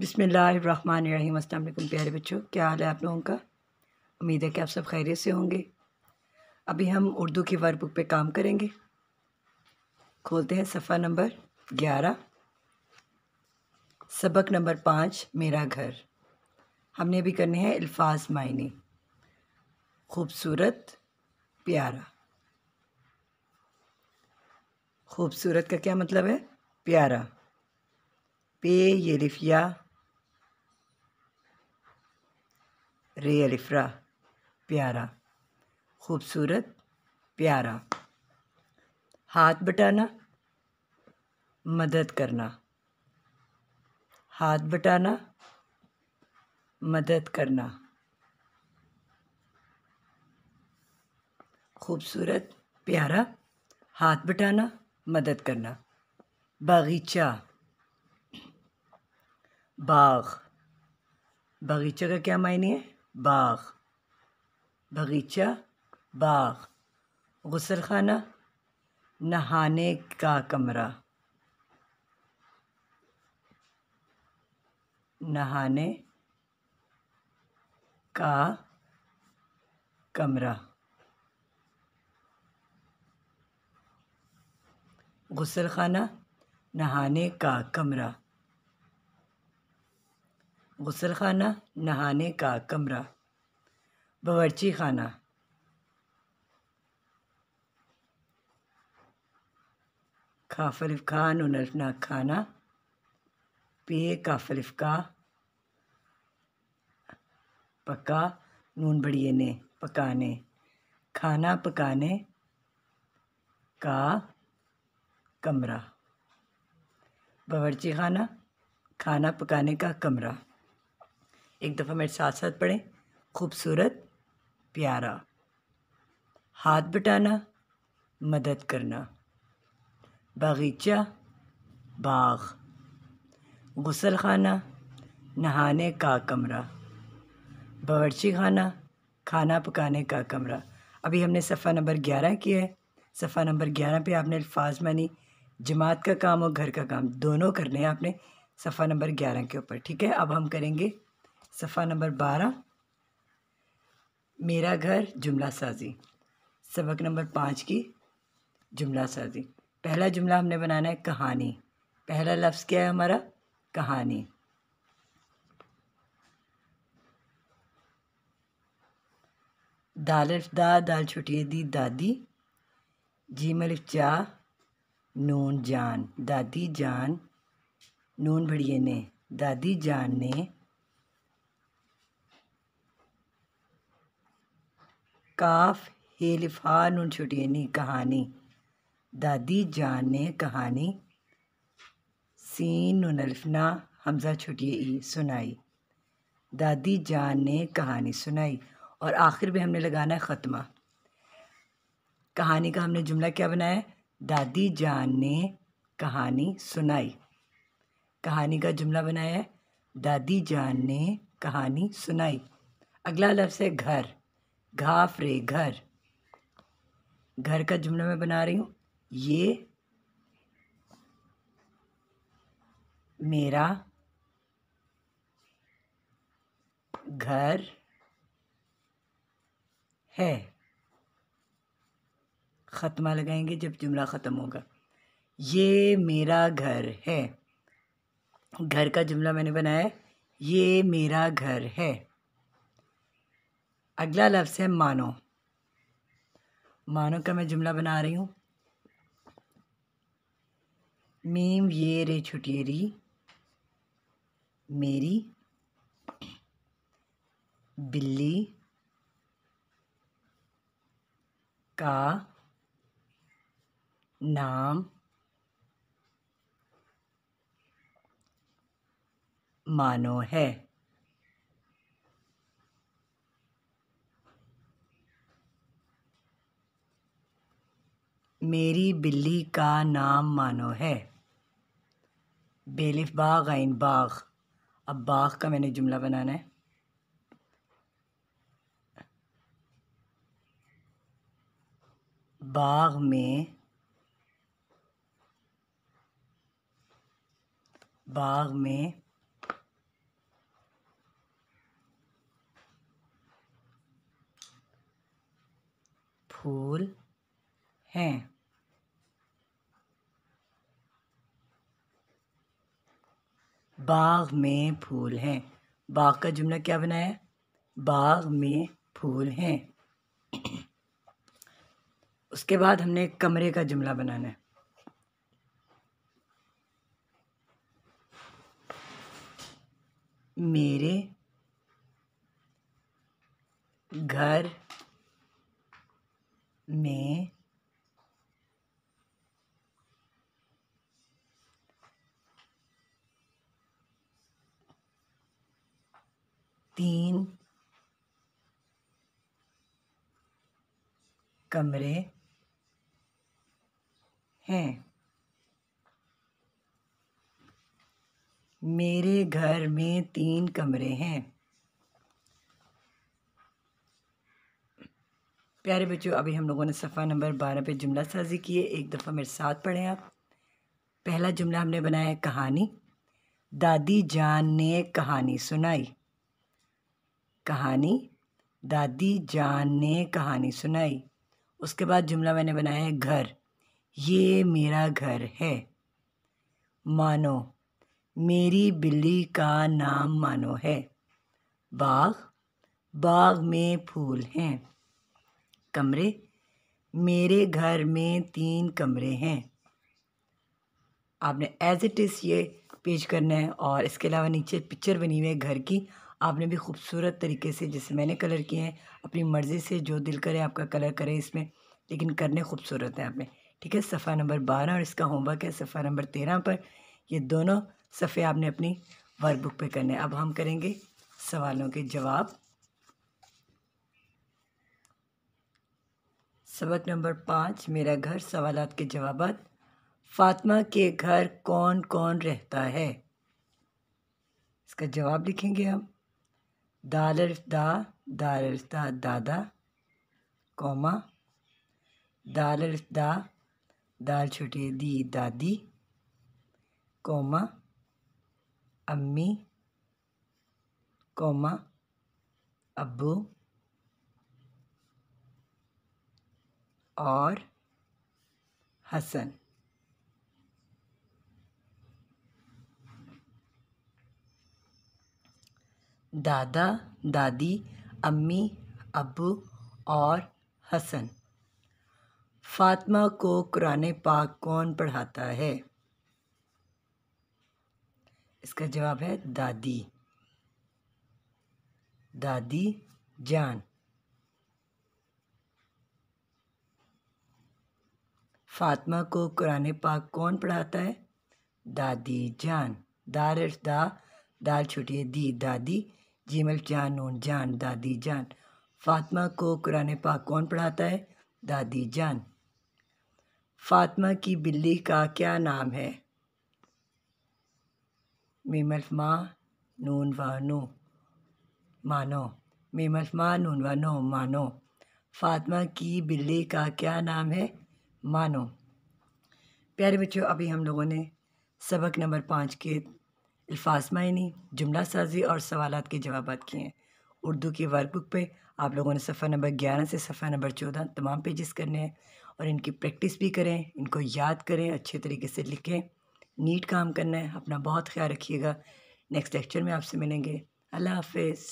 बिसमीम् अल्लाम प्यारे बच्चों क्या हाल है आप लोगों का उम्मीद है कि आप सब खैरियत से होंगे अभी हम उर्दू की वर्कबुक पर काम करेंगे खोलते हैं सफ़ा नंबर ग्यारह सबक नंबर पाँच मेरा घर हमने अभी करने हैं अल्फाज मायने खूबसूरत प्यारा खूबसूरत का क्या मतलब है प्यारा पे ये लिफिया रे अलिफ्रा प्यारा खूबसूरत प्यारा हाथ बटाना मदद करना हाथ बटाना मदद करना खूबसूरत प्यारा हाथ बटाना मदद करना बागीचा बाग बगीचे का क्या मायने है बाग बगीचा बाग गुसलखाना नहाने का कमरा नहाने का कमरा गुसलखाना नहाने का कमरा गसल खाना नहाने का कमरा बावर्ची खाना काफलिफ खान उनरफना खाना पिए काफलिफ का पका नून बड़िए ने पकाने खाना पकाने का कमरा बावरची खाना खाना पकाने का कमरा एक दफ़ा मेरे साथ साथ पढ़ें खूबसूरत प्यारा हाथ बटाना मदद करना बागीचा बाग गसल खाना नहाने का कमरा बावर्ची खाना खाना पकाने का कमरा अभी हमने सफ़ा नंबर ग्यारह किया है सफ़ा नंबर ग्यारह पे आपने अल्फाज मानी जमात का काम और घर का काम दोनों करने हैं आपने सफ़ा नंबर ग्यारह के ऊपर ठीक है अब हम करेंगे सफ़ा नंबर बारह मेरा घर जुमला साजी सबक नंबर पाँच की जुमला साजी पहला जुमला हमने बनाना है कहानी पहला लफ्ज़ क्या है हमारा कहानी दाल अल्फ दा दाल छोटी दी दादी जी मलिफ चा नून जान दादी जान नून भड़िए ने दादी जान ने काफ हेलिफान उन छुटियनी कहानी दादी जान ने कहानी सीन उन हमजा छुटिए ई सुनाई दादी जान ने कहानी सुनाई और आखिर में हमने लगाना है ख़त्मा कहानी का हमने जुमला क्या बनाया दादी जान ने कहानी सुनाई कहानी का जुमला बनाया है दादी जान ने कहानी सुनाई अगला लफ्ज़ है घर घाफ रे घर घर का जुमला मैं बना रही हूँ ये मेरा घर है ख़त्मा लगाएंगे जब जुमला ख़त्म होगा ये मेरा घर है घर का जुमला मैंने बनाया ये मेरा घर है अगला लफ्स है मानो मानो का मैं जुमला बना रही हूँ मीम ये रे छुटेरी मेरी बिल्ली का नाम मानो है मेरी बिल्ली का नाम मानो है बेलिफ बाग आइन बाग अब बाग का मैंने जुमला बनाना है बाग में बाग में फूल हैं बाग में फूल हैं बाग का जुमला क्या बना है बाग में फूल हैं उसके बाद हमने कमरे का जुमला बनाना है मेरे घर में तीन कमरे हैं मेरे घर में तीन कमरे हैं प्यारे बच्चों अभी हम लोगों ने सफ़ा नंबर बारह पे जुमला साजी किए एक दफ़ा मेरे साथ पढ़े आप पहला जुमला हमने बनाया है कहानी दादी जान ने कहानी सुनाई कहानी दादी जान ने कहानी सुनाई उसके बाद जुमला मैंने बनाया है घर ये मेरा घर है मानो मेरी बिल्ली का नाम मानो है बाग बाग में फूल हैं कमरे मेरे घर में तीन कमरे हैं आपने एज इट इज़ ये पेज करना है और इसके अलावा नीचे पिक्चर बनी हुई है घर की आपने भी खूबसूरत तरीके से जैसे मैंने कलर किए हैं अपनी मर्ज़ी से जो दिल करे आपका कलर करे इसमें लेकिन करने खूबसूरत हैं आपने ठीक है सफ़ा नंबर बारह और इसका होमवर्क है सफ़ा नंबर तेरह पर ये दोनों सफ़े आपने अपनी वर्कबुक पे करने अब हम करेंगे सवालों के जवाब सबक नंबर पाँच मेरा घर सवाल के जवाब फातिमा के घर कौन कौन रहता है इसका जवाब लिखेंगे हम दाल दा दाल दा दादा कौमा दाल दा दाल छोटे दी दादी कौमा अम्मी कौमा अबू और हसन दादा दादी अम्मी अबू और हसन फ़ातिमा को कुरान पाक कौन पढ़ाता है इसका जवाब है दादी दादी जान फातिमा को कुरान पाक कौन पढ़ाता है दादी जान दार दा दाल छुटिए दी दादी जीमल जान नून जान दादी जान फातिमा को कुरान पाक कौन पढ़ाता है दादी जान फातिमा की बिल्ली का क्या नाम है माँ नून वानो मानो माँ नून वानो मानो फातिमा की बिल्ली का क्या नाम है मानो प्यारे बच्चों अभी हम लोगों ने सबक नंबर पाँच के अल्फाज मायने जुमला साजी और सवाल के जवाब किए हैं उर्दू की वर्कबुक पे आप लोगों ने सफ़ा नंबर ग्यारह से सफ़ा नंबर चौदह तमाम पेजेस करने हैं और इनकी प्रैक्टिस भी करें इनको याद करें अच्छे तरीके से लिखें नीट काम करना है अपना बहुत ख्याल रखिएगा नेक्स्ट लेक्चर में आपसे मिलेंगे अल्लाह हाफिज़